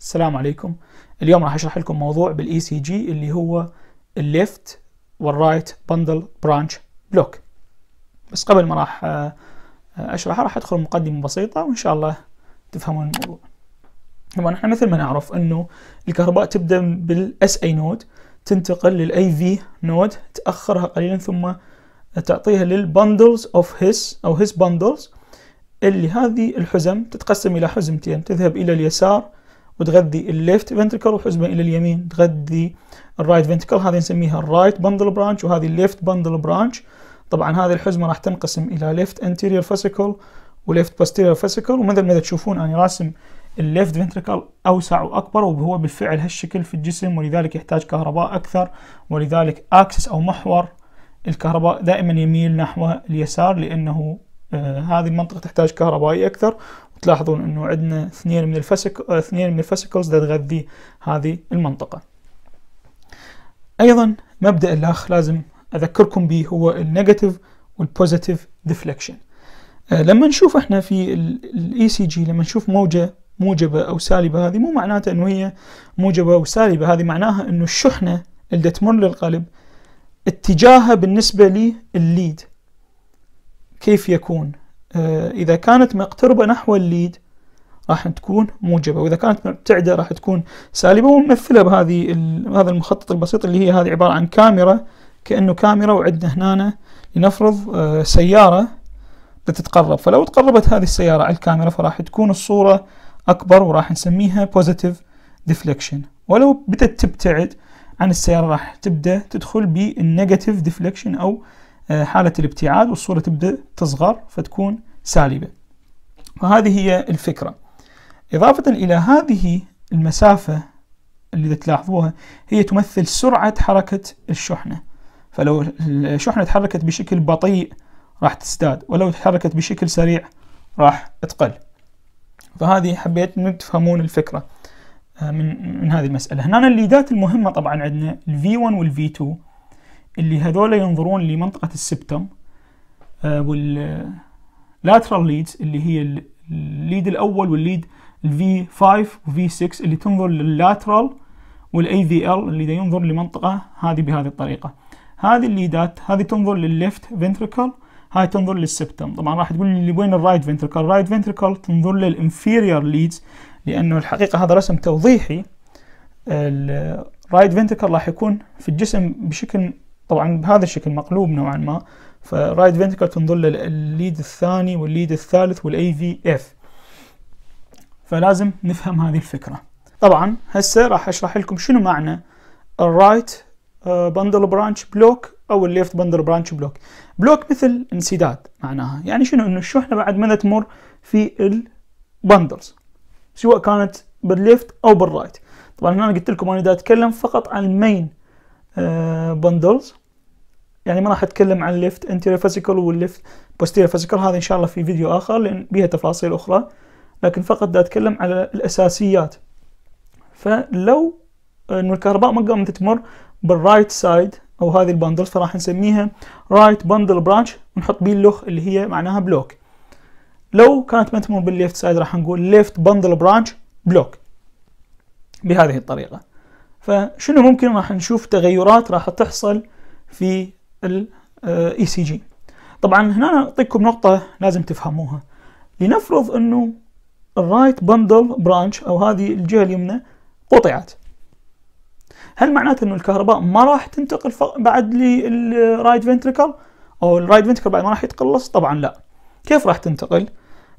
السلام عليكم اليوم راح اشرح لكم موضوع بالاي سي جي اللي هو الليفت والرايت بندل برانش بلوك بس قبل ما راح آه، آه، اشرحه راح ادخل مقدمه بسيطه وان شاء الله تفهمون الموضوع طبعا احنا مثل ما نعرف انه الكهرباء تبدا بالاس اي نود تنتقل للاي في نود تاخرها قليلا ثم تعطيها للبندلز اوف هيس او هيس بندلز اللي هذه الحزم تتقسم الى حزمتين تذهب الى اليسار وتغذي الليفت فنتركل وحزمه إلى اليمين تغذي الرايت فنتركل هذه نسميها الرايت بندل برانش وهذه الليفت بندل برانش طبعا هذه الحزمة راح تنقسم إلى ليفت انتيرير فاسيكل وليفت بوستيرير فاسيكل ومثل ما تشوفون أنا يعني راسم الليفت فنتركل أوسع وأكبر وهو بالفعل هالشكل في الجسم ولذلك يحتاج كهرباء أكثر ولذلك أكسس أو محور الكهرباء دائما يميل نحو اليسار لأنه آه هذه المنطقة تحتاج كهربائي أكثر تلاحظون انه عندنا اثنين من الفسك آه، اثنين من الفسيكلز تغذي هذه المنطقة ايضا مبدأ الاخ لازم اذكركم به هو النيجاتيف والبوزيتيف ديفليكشن لما نشوف احنا في الاي سي e جي لما نشوف موجة موجبة او سالبة هذه مو معناته انه هي موجبة او سالبة هذه معناها انه الشحنة اللي تمر للقلب اتجاهها بالنسبة للليد كيف يكون آه، إذا كانت مقتربة نحو الليد راح تكون موجبة وإذا كانت مبتعدة راح تكون سالبة وممثلة بهذه هذا المخطط البسيط اللي هي هذه عبارة عن كاميرا كأنه كاميرا وعندنا هنا لنفرض آه، سيارة بتتقرب فلو تقربت هذه السيارة على الكاميرا فراح تكون الصورة أكبر وراح نسميها بوزيتيف ديفليكشن ولو بدت تبتعد عن السيارة راح تبدأ تدخل بالنيجاتيف ديفليكشن أو آه، حالة الابتعاد والصورة تبدأ تصغر فتكون سالبة فهذه هي الفكرة إضافة إلى هذه المسافة اللي تلاحظوها هي تمثل سرعة حركة الشحنة فلو الشحنة تحركت بشكل بطيء راح تزداد ولو تحركت بشكل سريع راح تقل فهذه حبيت ان تفهمون الفكرة آه، من من هذه المسألة هنا الليدات المهمة طبعا عندنا V1 والv V2 اللي هذول ينظرون لمنطقة السبتم آه، وال lateral leads اللي هي الليد الأول والليد v 5 v 6 اللي تنظر لللاترال lateral في ال اللي ينظر لمنطقة هذه بهذه الطريقة هذه الليدات هذه تنظر للليفت فنتركل هاي تنظر للسبتم طبعا راح تقول لي وين الرايت فنتركل الرايت فنتركل تنظر للانفيريور ليدز لانه الحقيقة هذا رسم توضيحي الرايت فنتركل راح يكون في الجسم بشكل طبعا بهذا الشكل مقلوب نوعا ما فرايت فينتكل تنظر للليد الثاني والليد الثالث والاي في اف فلازم نفهم هذه الفكرة طبعا هسه راح اشرح لكم شنو معنى الرايت آه، بندل برانش بلوك او الليفت بندل برانش بلوك بلوك مثل انسداد معناها يعني شنو انه الشحنة بعد ما تمر في البندلز سواء كانت بالليفت او بالرايت طبعا هنا قلت لكم انا دا اتكلم فقط عن المين بندلز آه، يعني ما راح اتكلم عن الليفت انتيرير فيزيكال والليفت بوستيرير فيزيكال هذا ان شاء الله في فيديو اخر لان بيها تفاصيل اخرى لكن فقط دا اتكلم على الاساسيات فلو انه الكهرباء ما قامت تمر بالرايت سايد او هذه البندلز فراح نسميها رايت بندل برانش ونحط بيه اللوخ اللي هي معناها بلوك لو كانت ما تمر بالليفت سايد راح نقول ليفت بندل برانش بلوك بهذه الطريقه فشنو ممكن راح نشوف تغيرات راح تحصل في الاي آه، سي e جي طبعا هنا اعطيكم نقطه لازم تفهموها لنفرض انه الرايت بندل برانش او هذه الجهه اليمنى قطعت هل معناته انه الكهرباء ما راح تنتقل بعد للرايت فنتريكل او الرايت فنتريكل بعد ما راح يتقلص طبعا لا كيف راح تنتقل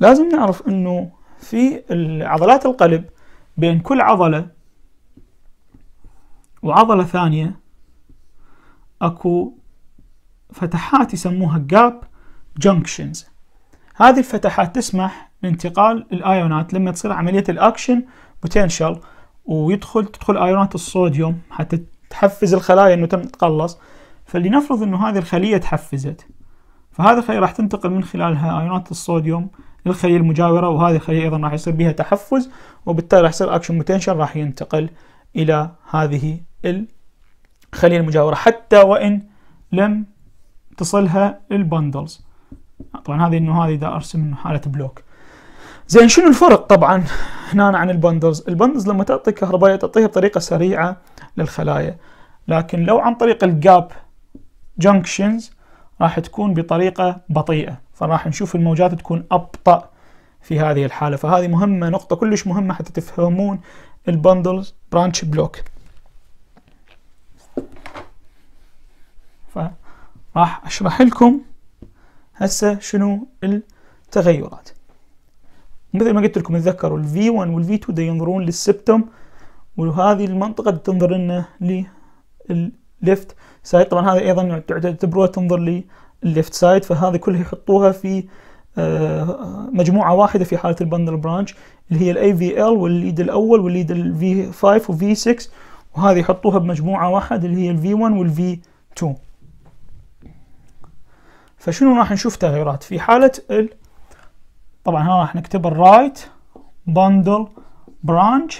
لازم نعرف انه في عضلات القلب بين كل عضله وعضلة ثانية أكو فتحات يسموها gap junctions هذه الفتحات تسمح لانتقال الآيونات لما تصير عملية الأكشن بوتنشال ويدخل تدخل آيونات الصوديوم حتى تحفز الخلايا انه تتقلص فلنفرض انه هذه الخلية تحفزت فهذه الخلية راح تنتقل من خلالها آيونات الصوديوم للخلية المجاورة وهذه الخلية أيضا راح يصير بها تحفز وبالتالي راح يصير أكشن بوتنشال راح ينتقل إلى هذه الخلية المجاورة حتى وإن لم تصلها البندلز طبعا هذه انه هذه اذا ارسم انه حالة بلوك زين شنو الفرق طبعا هنا عن البندلز البندلز لما تعطي كهربائية تعطيها بطريقة سريعة للخلايا لكن لو عن طريق الجاب جنكشنز راح تكون بطريقة بطيئة فراح نشوف الموجات تكون أبطأ في هذه الحالة فهذه مهمة نقطة كلش مهمة حتى تفهمون البندلز برانش بلوك راح أشرح لكم هسه شنو التغيرات مثل ما قلت لكم تذكروا ال V1 وال V2 دا ينظرون للسبتم وهذه المنطقة تنظر لنا للليفت سايد طبعا هذا أيضا تعتبروها تنظر للليفت سايد فهذه كلها يحطوها في آه، مجموعة واحدة في حالة البندل برانش اللي هي ال AVL والليد الأول والليد v 5 و v 6 وهذه يحطوها بمجموعة واحدة اللي هي v 1 v 2 فشنو راح نشوف تغيرات في حالة ال طبعا هنا راح نكتب الرايت bundle branch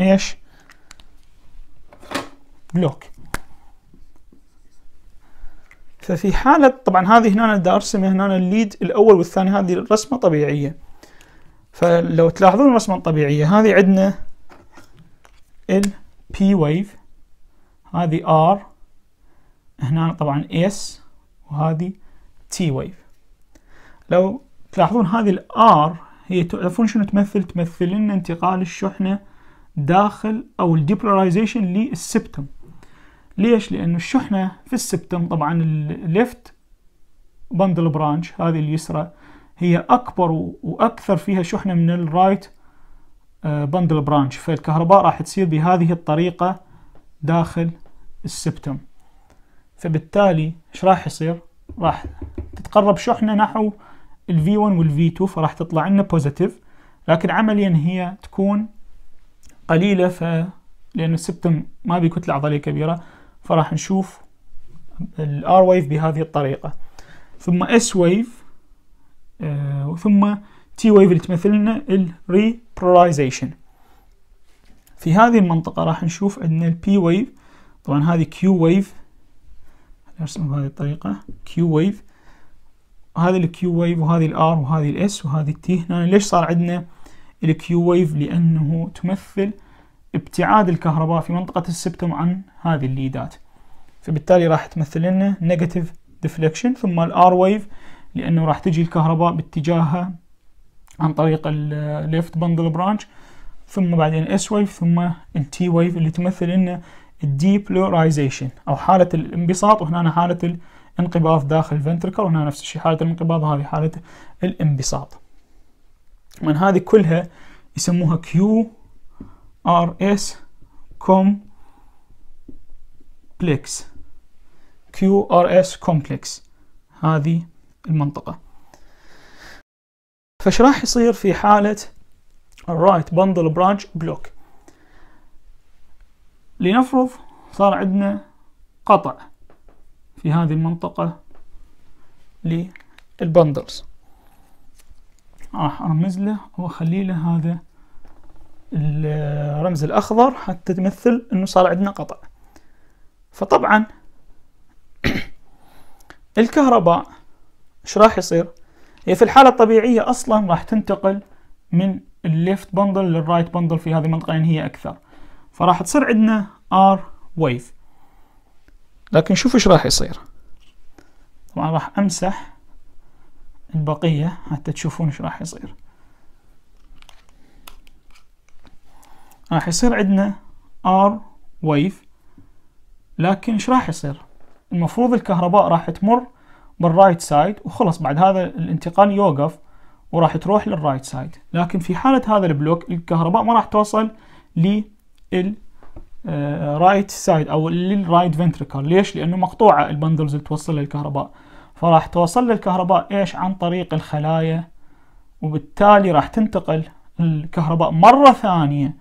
ايش بلوك ففي حالة طبعا هذه هنا بدي ارسم هنا الليد الاول والثاني هذه الرسمة طبيعية فلو تلاحظون الرسمة الطبيعية هذه عندنا ال P wave هذه R هنا طبعا S وهذه تي ويف لو تلاحظون هذه الار هي تعرفون شنو تمثل تمثل لنا انتقال الشحنة داخل او الديبولاريزيشن للسبتم ليش لانه الشحنة في السبتم طبعا الليفت بندل برانش هذه اليسرى هي اكبر واكثر فيها شحنة من الرايت بندل برانش فالكهرباء راح تصير بهذه الطريقة داخل السبتم فبالتالي ايش راح يصير راح تتقرب شحنة نحو ال V1 وال V2 فراح تطلع لنا بوزيتيف لكن عمليا هي تكون قليلة ف لأن السبتم ما بي كتلة عضلية كبيرة فراح نشوف ال R wave بهذه الطريقة ثم S wave آه ثم T wave اللي تمثل لنا ال Repolarization في هذه المنطقة راح نشوف أن ال P wave طبعا هذه Q wave ارسم بهذه الطريقة Q wave هذا الكيو ويف وهذه الار وهذه الاس وهذه التي هنا يعني ليش صار عندنا الكيو ويف لانه تمثل ابتعاد الكهرباء في منطقة السبتم عن هذه الليدات فبالتالي راح تمثل لنا نيجاتيف ديفليكشن ثم الار ويف لانه راح تجي الكهرباء باتجاهها عن طريق الليفت بندل برانش ثم بعدين اس ويف ثم التي ويف اللي تمثل لنا الديبلورايزيشن او حالة الانبساط وهنا حالة انقباض داخل الفنتركل وهنا نفس الشيء حالة الانقباض هذه حالة الانبساط من هذه كلها يسموها كيو ار اس كومبلكس كيو ار اس كومبلكس هذه المنطقة فش راح يصير في حالة الرايت بندل برانش بلوك لنفرض صار عندنا قطع في هذه المنطقة للبندلز راح ارمز له واخلي له هذا الرمز الاخضر حتى تمثل انه صار عندنا قطع فطبعا الكهرباء ايش راح يصير هي في الحالة الطبيعية اصلا راح تنتقل من الليفت بندل للرايت بندل في هذه المنطقة لان يعني هي اكثر فراح تصير عندنا ار ويف لكن شوف ايش راح يصير طبعا راح امسح البقية حتى تشوفون ايش راح يصير راح يصير عندنا R wave لكن ايش راح يصير المفروض الكهرباء راح تمر بالرايت سايد وخلص بعد هذا الانتقال يوقف وراح تروح للرايت سايد لكن في حالة هذا البلوك الكهرباء ما راح توصل لل رايت آه، سايد او للرايت فنتريكل ليش لانه مقطوعه البندلز اللي توصل للكهرباء فراح توصل للكهرباء ايش عن طريق الخلايا وبالتالي راح تنتقل الكهرباء مره ثانيه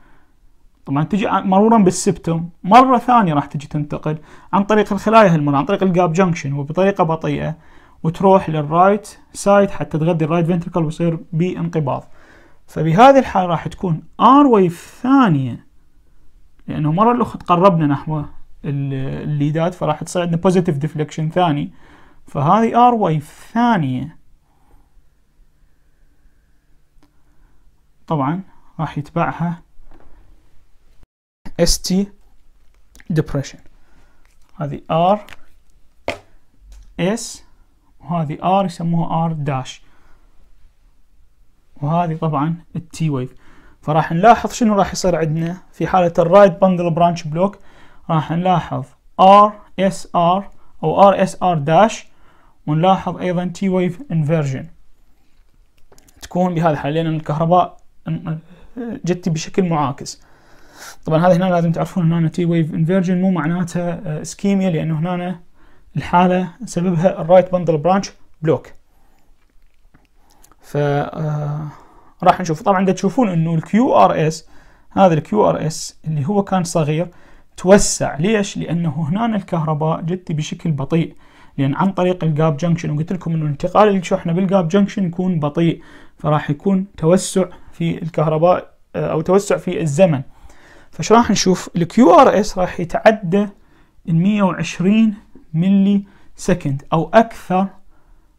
طبعا تجي مرورا بالسبتم مره ثانيه راح تجي تنتقل عن طريق الخلايا هالمره عن طريق الجاب جنكشن وبطريقه بطيئه وتروح للرايت سايد حتى تغذي الرايت فنتريكل ويصير بانقباض فبهذه الحاله راح تكون ار ويف ثانيه لانه مره الاخرى تقربنا نحو الليدات فراح تصير عندنا بوزيتيف ديفليكشن ثاني فهذه ار واي ثانيه طبعا راح يتبعها اس تي ديبريشن هذه ار اس وهذه ار يسموها ار داش وهذه طبعا التي ويف فراح نلاحظ شنو راح يصير عندنا في حالة الرايت بندل برانش بلوك راح نلاحظ ار اس ار او ار اس ار داش ونلاحظ ايضا تي ويف انفيرجن تكون بهذه الحالة لان الكهرباء جت بشكل معاكس طبعا هذا هنا لازم تعرفون هنا تي ويف انفيرجن مو معناتها اسكيميا آه، لانه هنا الحالة سببها الرايت بندل برانش بلوك ف آه، راح نشوف طبعا تشوفون انه الكيو ار اس هذا الكيو ار اس اللي هو كان صغير توسع ليش؟ لانه هنا الكهرباء جت بشكل بطيء لان عن طريق الجاب جنكشن وقلت لكم انه انتقال الشحنه بالجاب جنكشن يكون بطيء فراح يكون توسع في الكهرباء آه، او توسع في الزمن فش راح نشوف الكيو ار اس راح يتعدى ال 120 ملي سكند او اكثر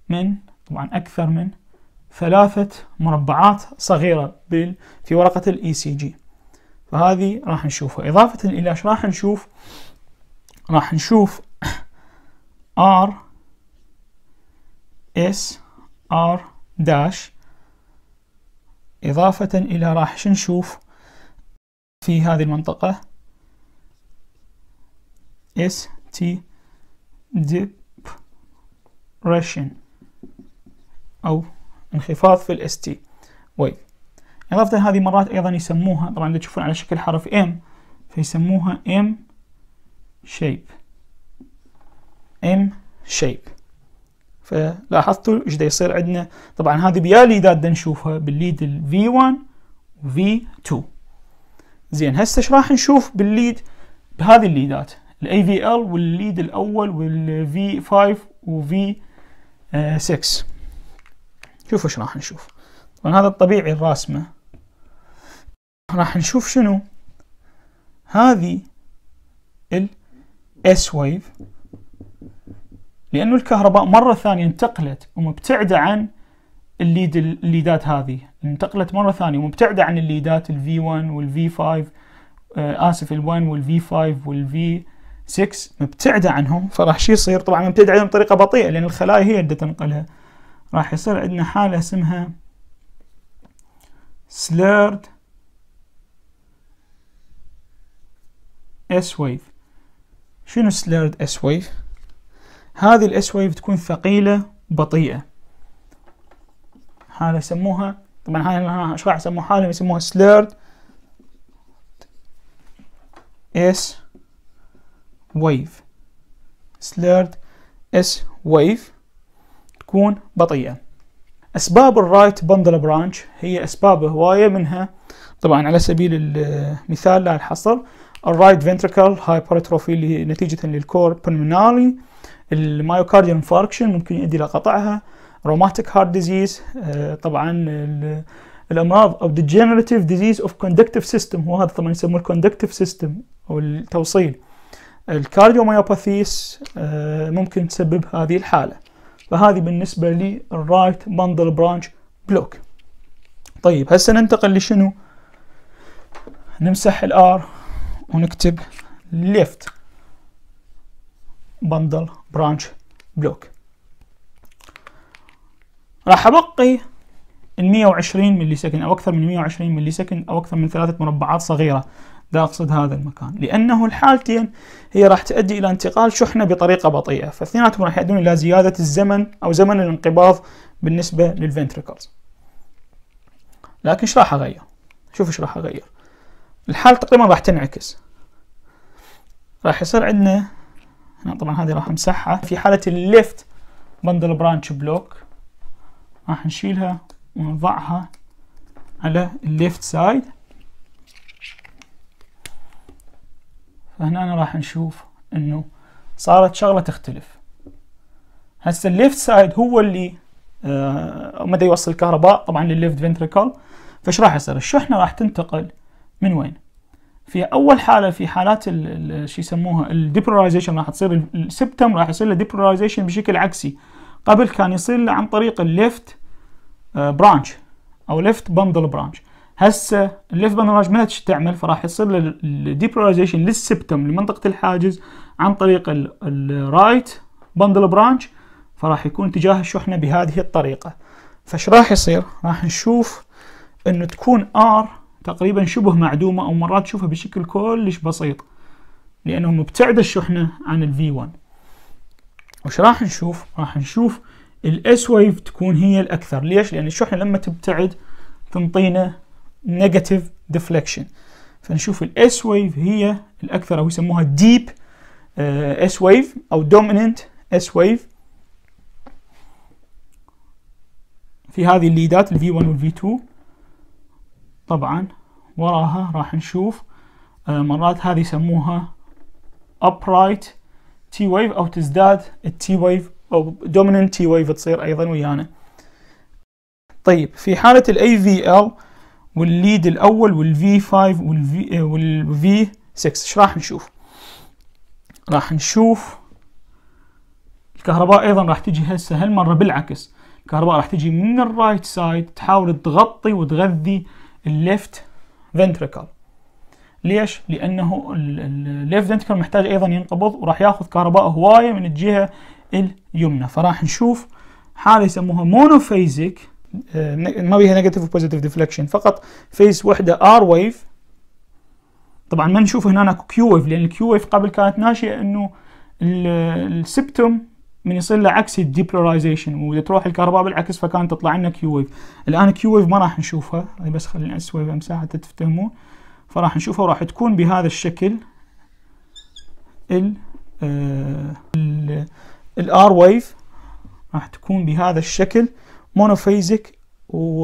من طبعا اكثر من ثلاثة مربعات صغيرة في ورقة الاي سي e جي فهذه راح نشوفها إضافة إلى راح نشوف راح نشوف R S R داش إضافة إلى راح نشوف في هذه المنطقة S T Depression أو انخفاض في الاس تي ويف إضافة هذه مرات أيضا يسموها طبعا تشوفون على شكل حرف M فيسموها M shape إم شيب فلاحظتوا ايش دا يصير عندنا طبعا هذه بيا ليدات نشوفها بالليد V1 و V2 زين هسه ايش راح نشوف بالليد بهذه الليدات ال AVL والليد الاول v 5 v 6 شوفوا ايش راح نشوف طبعا هذا الطبيعي الراسمة راح نشوف شنو هذه الاس ويف لأنه الكهرباء مرة ثانية انتقلت ومبتعدة عن الليد الليدات هذه انتقلت مرة ثانية ومبتعدة عن الليدات v 1 v 5 آه، آسف ال1 v 5 v 6 مبتعدة عنهم فراح شي يصير طبعا مبتعدة عنهم بطريقة بطيئة لأن الخلايا هي اللي تنقلها راح يصير عندنا حالة اسمها slurred S wave شنو slurred S wave؟ هذه الاس wave تكون ثقيلة بطيئة حالة يسموها طبعا هاي ايش راح يسموها حالة يسموها slurred S wave slurred S wave تكون بطيئة أسباب الرايت بندل برانش هي أسباب هواية منها طبعا على سبيل المثال لا الحصر الرايت فنتريكال هايبرتروفي نتيجة للكور بنمنالي المايوكارديال انفاركشن ممكن يؤدي إلى قطعها روماتيك هارت ديزيز طبعا الامراض او degenerative disease of conductive system وهذا طبعا يسموه الكوندكتيف سيستم او التوصيل الكارديوميوباثيس آه، ممكن تسبب هذه الحاله فهذه بالنسبة للرايت بندل برانش بلوك طيب هسه ننتقل لشنو نمسح الار ونكتب ليفت باندل برانش بلوك راح ابقي ال 120 ملي سكند او اكثر من 120 ملي سكند او اكثر من ثلاثة مربعات صغيرة لا أقصد هذا المكان لأنه الحالتين هي راح تؤدي إلى انتقال شحنة بطريقة بطيئة فاثنيناتهم راح يؤدون إلى زيادة الزمن أو زمن الانقباض بالنسبة للفنتريكلز لكن ايش راح أغير شوف ايش راح أغير الحالة تقريبا راح تنعكس راح يصير عندنا هنا طبعا هذه راح امسحها في حالة الليفت بندل برانش بلوك راح نشيلها ونضعها على الليفت سايد فهنا راح نشوف انه صارت شغله تختلف هسه الليفت سايد هو اللي آه مدى يوصل الكهرباء طبعا للليفت فنتريكل فايش راح يصير الشحنه راح تنتقل من وين في اول حاله في حالات شو يسموها الديبولاريزيشن راح تصير السبتم راح يصير له ديبولاريزيشن بشكل عكسي قبل كان يصير له عن طريق الليفت برانش آه، او ليفت بندل برانش هسه الليف بانوراج ما تعمل فراح يصير له للسبتم لمنطقه الحاجز عن طريق الرايت بندل برانش فراح يكون اتجاه الشحنه بهذه الطريقه فش راح يصير راح نشوف انه تكون ار تقريبا شبه معدومه او مرات تشوفها بشكل كلش بسيط لانه مبتعده الشحنه عن الفي 1 وش راح نشوف راح نشوف الاس ويف تكون هي الاكثر ليش لان الشحنه لما تبتعد تنطينا نيجاتيف ديفليكشن فنشوف الاس ويف هي الاكثر او يسموها ديب اس ويف او دوميننت اس ويف في هذه الليدات الفي 1 والفي 2 طبعا وراها راح نشوف آه، مرات هذه يسموها upright تي ويف او تزداد التي ويف او دوميننت تي ويف تصير ايضا ويانا طيب في حالة ال AVL والليد الاول والفي 5 والفي آه، والفي 6 ايش راح نشوف راح نشوف الكهرباء ايضا راح تجي هسه هالمره بالعكس الكهرباء راح تجي من الرايت سايد تحاول تغطي وتغذي الليفت فنتريكل ليش؟ لانه الليفت فنتريكل محتاج ايضا ينقبض وراح ياخذ كهرباء هوايه من الجهه اليمنى فراح نشوف حاله يسموها مونوفيزيك ما بيها نيجاتيف وبوزيتيف ديفليكشن فقط فيس وحده ار ويف طبعا ما نشوف هنا كيو ويف لان الكيو ويف قبل كانت ناشئه انه السبتم من يصير له عكس الديبلورايزيشن واذا تروح الكهرباء بالعكس فكانت تطلع لنا كيو ويف الان كيو ويف ما راح نشوفها بس خلينا اس ويف امسحها حتى تفتهمون فراح نشوفها وراح تكون بهذا الشكل ال آه، الار ويف راح تكون بهذا الشكل مونوفيزك و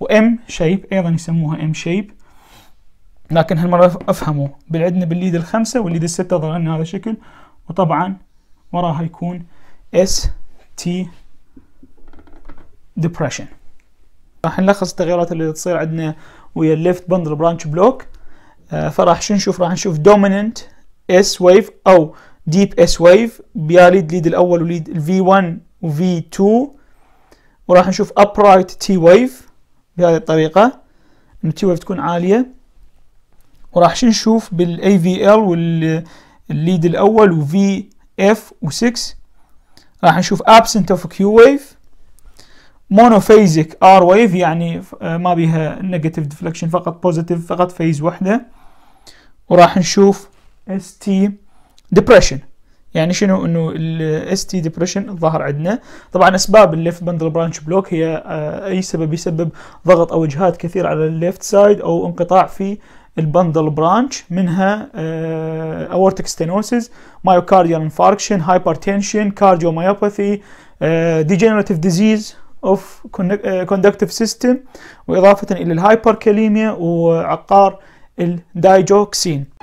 وام شيب ايضا يسموها ام شيب لكن هالمرة افهموا بالعدنا بالليد الخمسة والليد الستة ظهر لنا هذا الشكل وطبعا وراها يكون اس تي ديبرشن راح نلخص التغيرات اللي تصير عندنا ويا الليفت بندل برانش بلوك فراح شو نشوف راح نشوف دوميننت اس ويف او ديب اس ويف بيا ليد ليد الاول وليد الفي 1 وفي 2 وراح نشوف upright T wave بهذه الطريقة إن T wave تكون عالية وراح نشوف بال AVL والليد الأول و VF و 6 راح نشوف absent of Q wave monophasic R wave يعني ما بيها negative deflection فقط positive فقط phase وحدة وراح نشوف ST depression يعني شنو انه الاس تي ديبريشن ظهر عندنا طبعا اسباب الليفت بندل برانش بلوك هي آه، اي سبب يسبب ضغط او اجهاد كثير على الليفت سايد او انقطاع في البندل برانش منها اورتك ستينوسيس مايوكارديال انفاركشن هايبرتنشن كارديوميوباثي ديجنراتيف ديزيز اوف كوندكتيف سيستم واضافه الى الهايبركاليميا وعقار الدايجوكسين